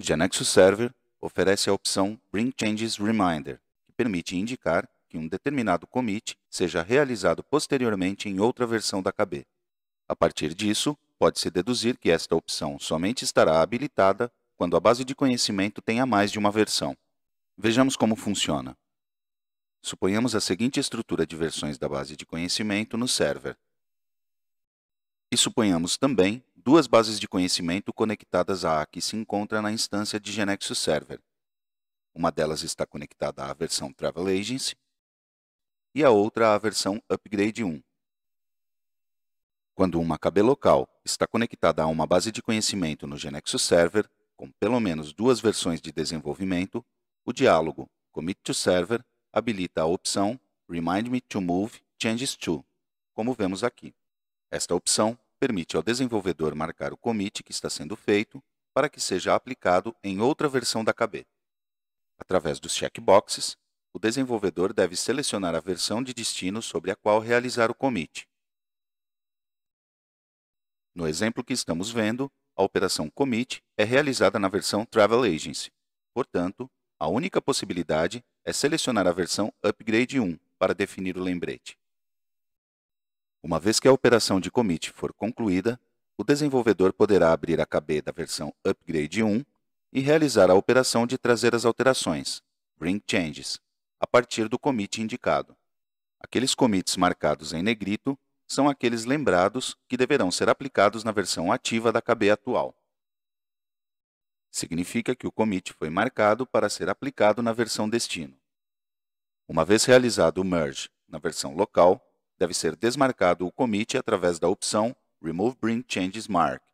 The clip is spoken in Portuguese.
O Genexus Server oferece a opção Bring Changes Reminder, que permite indicar que um determinado commit seja realizado posteriormente em outra versão da KB. A partir disso, pode-se deduzir que esta opção somente estará habilitada quando a base de conhecimento tenha mais de uma versão. Vejamos como funciona. Suponhamos a seguinte estrutura de versões da base de conhecimento no server. E suponhamos também duas bases de conhecimento conectadas à que se encontra na instância de Genexus Server. Uma delas está conectada à versão Travel Agency e a outra à versão Upgrade 1. Quando uma KB local está conectada a uma base de conhecimento no Genexus Server, com pelo menos duas versões de desenvolvimento, o diálogo Commit to Server habilita a opção Remind me to move changes to, como vemos aqui. Esta opção permite ao desenvolvedor marcar o commit que está sendo feito para que seja aplicado em outra versão da KB. Através dos checkboxes, o desenvolvedor deve selecionar a versão de destino sobre a qual realizar o commit. No exemplo que estamos vendo, a operação commit é realizada na versão Travel Agency. Portanto, a única possibilidade é selecionar a versão Upgrade 1 para definir o lembrete. Uma vez que a operação de commit for concluída, o desenvolvedor poderá abrir a KB da versão Upgrade 1 e realizar a operação de trazer as alterações, Bring Changes, a partir do commit indicado. Aqueles commits marcados em negrito são aqueles lembrados que deverão ser aplicados na versão ativa da KB atual. Significa que o commit foi marcado para ser aplicado na versão destino. Uma vez realizado o merge na versão local, deve ser desmarcado o commit através da opção Remove Bring Changes Mark.